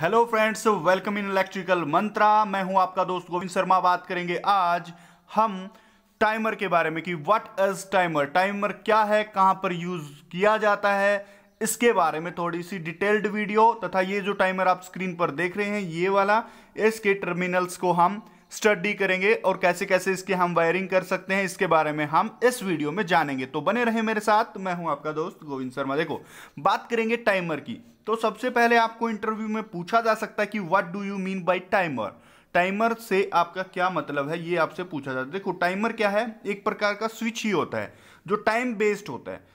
hello friends welcome in electrical Mantra मैं हूं आपका दोस्त गोविंद शर्मा बात करेंगे आज हम टाइमर के बारे में कि व्हाट इज टाइमर टाइमर क्या है कहां पर यूज किया जाता है इसके बारे में थोड़ी सी डिटेल्ड वीडियो तथा ये जो टाइमर आप स्क्रीन पर देख रहे हैं ये वाला इसके टर्मिनल्स को हम स्टडी करेंगे और कैसे कैसे इसकी हम वायरिंग कर सकते हैं इसके बारे में हम इस वीडियो में जानेंगे तो बने रहे मेरे साथ मैं हूं आपका दोस्त गोविंद शर्मा देखो बात करेंगे टाइमर की तो सबसे पहले आपको इंटरव्यू में पूछा जा सकता है कि what do you mean by timer timer से आपका क्या मतलब है ये आपसे पूछा जाता है देखो टाइमर क्या है एक प्रकार का स्विच ही होता है जो टाइम बेस्ड होता है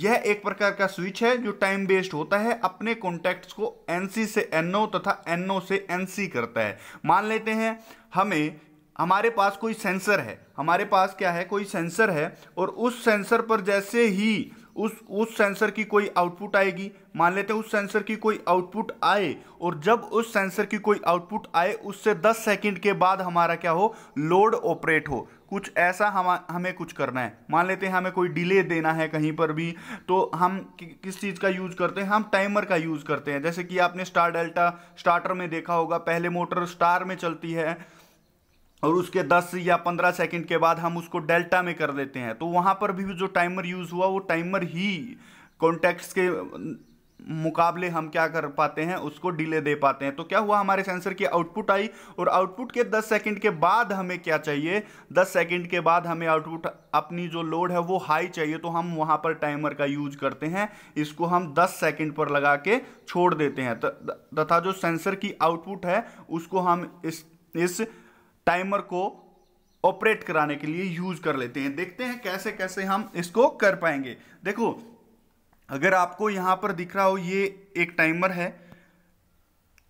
यह एक प्रकार का स्विच है जो टाइम बेस्ड होता है अपने कॉन्टेक्ट को एनसी से एनओ तथा एनओ से एनसी करता है मान लेते हैं हमें हमारे पास कोई सेंसर है हमारे पास क्या है कोई सेंसर है और उस सेंसर पर जैसे ही उस उस सेंसर की कोई आउटपुट आएगी मान लेते हैं उस सेंसर की कोई आउटपुट आए और जब उस सेंसर की कोई आउटपुट आए उससे 10 सेकंड के बाद हमारा क्या हो लोड ऑपरेट हो कुछ ऐसा हम हमें कुछ करना है मान लेते हैं हमें कोई डिले देना है कहीं पर भी तो हम कि, किस चीज़ का यूज़ करते हैं हम टाइमर का यूज़ करते हैं जैसे कि आपने स्टार डेल्टा स्टार्टर में देखा होगा पहले मोटर स्टार में चलती है और उसके 10 या 15 सेकंड के बाद हम उसको डेल्टा में कर देते हैं तो वहाँ पर भी जो टाइमर यूज़ हुआ वो टाइमर ही कॉन्टैक्ट्स के मुकाबले हम क्या कर पाते हैं उसको डिले दे पाते हैं तो क्या हुआ हमारे सेंसर की आउटपुट आई और आउटपुट के 10 सेकंड के बाद हमें क्या चाहिए 10 सेकंड के बाद हमें आउटपुट अपनी जो लोड है वो हाई चाहिए तो हम वहाँ पर टाइमर का यूज करते हैं इसको हम 10 सेकंड पर लगा के छोड़ देते हैं तथा जो सेंसर की आउटपुट है उसको हम इस इस टाइमर को ऑपरेट कराने के लिए यूज कर लेते हैं देखते हैं कैसे कैसे हम इसको कर पाएंगे देखो अगर आपको यहां पर दिख रहा हो ये एक टाइमर है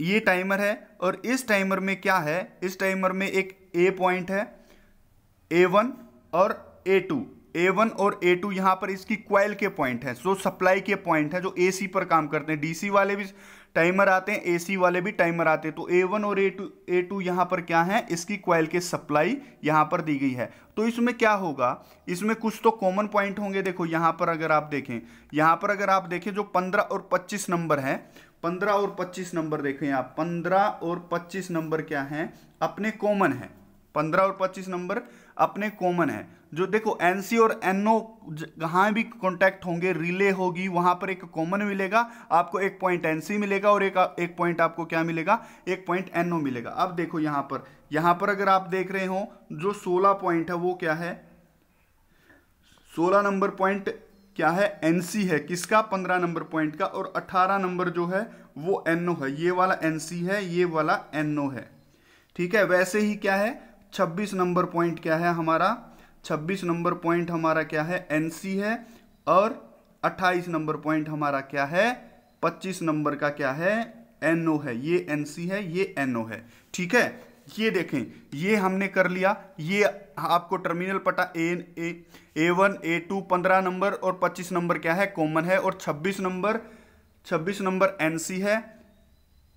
ये टाइमर है और इस टाइमर में क्या है इस टाइमर में एक ए पॉइंट है ए वन और ए टू ए वन और ए टू यहां पर इसकी क्वाइल के पॉइंट है सो सप्लाई के पॉइंट है जो ए सी पर काम करते हैं डी सी वाले भी टाइमर आते हैं एसी वाले भी टाइमर आते हैं तो ए वन और ए टू ए टू यहाँ पर क्या है इसकी क्वाइल के सप्लाई यहाँ पर दी गई है तो इसमें क्या होगा इसमें कुछ तो कॉमन पॉइंट होंगे देखो यहाँ पर अगर आप देखें यहाँ पर अगर आप देखें जो पंद्रह और पच्चीस नंबर है पंद्रह और पच्चीस नंबर देखें आप पंद्रह और पच्चीस नंबर क्या है अपने कॉमन है पंद्रह और पच्चीस नंबर अपने कॉमन है जो देखो एनसी और एनओ कहाँ भी कांटेक्ट होंगे रिले होगी वहाँ पर एक कॉमन मिलेगा आपको एक पॉइंट एनसी मिलेगा और एक एक पॉइंट आपको क्या मिलेगा एक पॉइंट एनओ मिलेगा अब देखो यहाँ पर यहाँ पर अगर आप देख रहे हो जो सोलह पॉइंट है वो क्या है सोलह नंबर पॉइंट क्या है एनसी है किसका पंद्रह नंबर पॉइंट का और अठारह नंबर जो है वो एनओ है ये वाला एनसी है ये वाला एनओ है ठीक है वैसे ही क्या है छब्बीस नंबर पॉइंट क्या है हमारा छब्बीस नंबर पॉइंट हमारा क्या है एन है और अट्ठाईस नंबर पॉइंट हमारा क्या है पच्चीस नंबर का क्या है एनओ NO है ये एन है ये एनओ NO है ठीक है ये देखें ये हमने कर लिया ये आपको टर्मिनल पटा A A A one A two पंद्रह नंबर और पच्चीस नंबर क्या है कॉमन है और छब्बीस नंबर छब्बीस नंबर एन है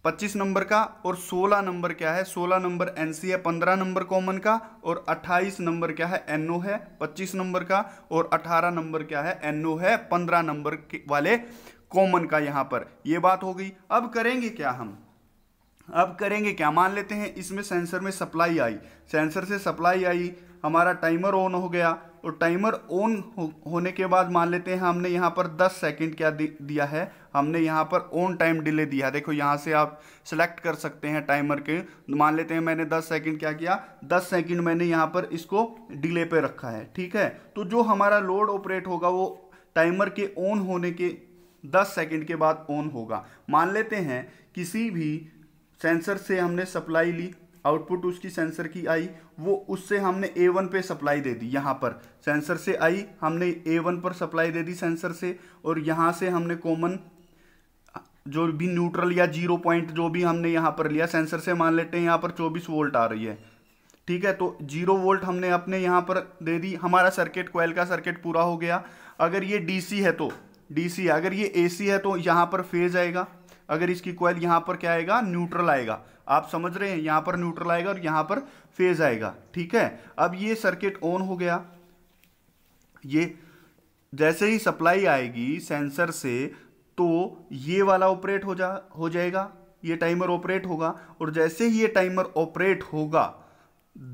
पच्चीस नंबर का और सोलह नंबर क्या है सोलह नंबर एन सी है पंद्रह नंबर कॉमन का और अट्ठाईस नंबर क्या है एनओ है पच्चीस नंबर का और अठारह नंबर क्या है एनओ है पंद्रह नंबर वाले कॉमन का यहाँ पर ये बात हो गई अब करेंगे क्या हम अब करेंगे क्या मान लेते हैं इसमें सेंसर में सप्लाई आई सेंसर से सप्लाई आई हमारा टाइमर ऑन हो गया और टाइमर ऑन हो, होने के बाद मान लेते हैं हमने यहाँ पर 10 सेकंड क्या दिया है हमने यहाँ पर ऑन टाइम डिले दिया देखो यहाँ से आप सेलेक्ट कर सकते हैं टाइमर के मान लेते हैं मैंने 10 सेकंड क्या किया 10 सेकंड मैंने यहाँ पर इसको डिले पे रखा है ठीक है तो जो हमारा लोड ऑपरेट होगा वो टाइमर के ऑन होने के दस सेकेंड के बाद ऑन होगा मान लेते हैं किसी भी सेंसर से हमने सप्लाई ली आउटपुट उसकी सेंसर की आई वो उससे हमने ए वन पे सप्लाई दे दी यहाँ पर सेंसर से आई हमने ए वन पर सप्लाई दे दी सेंसर से और यहाँ से हमने कॉमन जो भी न्यूट्रल या जीरो पॉइंट जो भी हमने यहाँ पर लिया सेंसर से मान लेते हैं यहाँ पर चौबीस वोल्ट आ रही है ठीक है तो जीरो वोल्ट हमने अपने यहाँ पर दे दी हमारा सर्किट कोयल का सर्किट पूरा हो गया अगर ये डी है तो डी अगर ये ए है तो यहाँ पर फेज आएगा अगर इसकी कॉयल यहाँ पर क्या आएगा न्यूट्रल आएगा आप समझ रहे हैं यहाँ पर न्यूट्रल आएगा और यहाँ पर फेज आएगा ठीक है अब ये सर्किट ऑन हो गया ये जैसे ही सप्लाई आएगी सेंसर से तो ये वाला ऑपरेट हो जा हो जाएगा ये टाइमर ऑपरेट होगा और जैसे ही ये टाइमर ऑपरेट होगा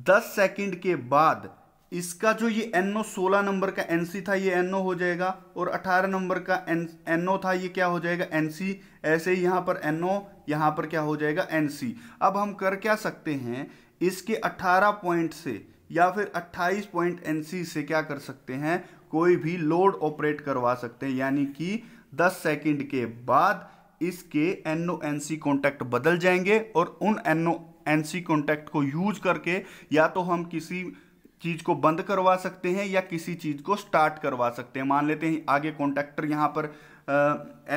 10 सेकंड के बाद इसका जो ये एनओ सोलह नंबर का एनसी था ये एनओ हो जाएगा और अठारह नंबर का एन एनओ था ये क्या हो जाएगा एनसी ऐसे ही यहाँ पर एनओ यहाँ पर क्या हो जाएगा एनसी अब हम कर क्या सकते हैं इसके 18 पॉइंट से या फिर 28 पॉइंट एनसी से क्या कर सकते हैं कोई भी लोड ऑपरेट करवा सकते हैं यानी कि 10 सेकंड के बाद इसके एनओ एनसी कॉन्टैक्ट बदल जाएंगे और उन एनओ एनसी कॉन्टैक्ट को यूज करके या तो हम किसी चीज़ को बंद करवा सकते हैं या किसी चीज़ को स्टार्ट करवा सकते हैं मान लेते हैं आगे कॉन्ट्रैक्टर यहाँ पर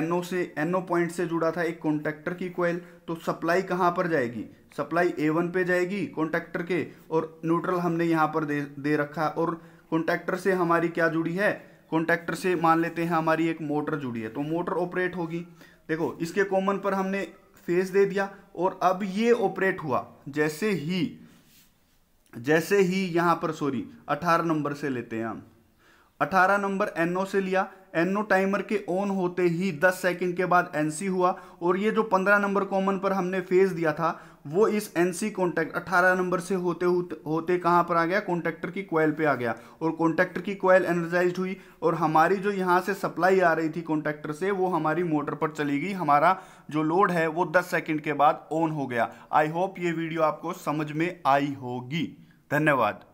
एनओ से एनओ पॉइंट से जुड़ा था एक कॉन्ट्रैक्टर की कोयल तो सप्लाई कहाँ पर जाएगी सप्लाई ए वन पे जाएगी कॉन्ट्रैक्टर के और न्यूट्रल हमने यहाँ पर दे दे रखा और कॉन्ट्रैक्टर से हमारी क्या जुड़ी है कॉन्ट्रैक्टर से मान लेते हैं हमारी एक मोटर जुड़ी है तो मोटर ऑपरेट होगी देखो इसके कॉमन पर हमने फेस दे दिया और अब ये ऑपरेट हुआ जैसे ही जैसे ही यहाँ पर सॉरी 18 नंबर से लेते हैं हम 18 नंबर एनओ से लिया एनओ टाइमर के ऑन होते ही 10 सेकंड के बाद एनसी हुआ और ये जो 15 नंबर कॉमन पर हमने फेज दिया था वो इस एनसी कॉन्टैक्ट 18 नंबर से होते होते कहाँ पर आ गया कॉन्टैक्टर की कोयल पे आ गया और कॉन्टैक्टर की कोयल एनर्जाइज हुई और हमारी जो यहाँ से सप्लाई आ रही थी कॉन्टैक्टर से वो हमारी मोटर पर चली गई हमारा जो लोड है वो दस सेकेंड के बाद ऑन हो गया आई होप ये वीडियो आपको समझ में आई होगी धन्यवाद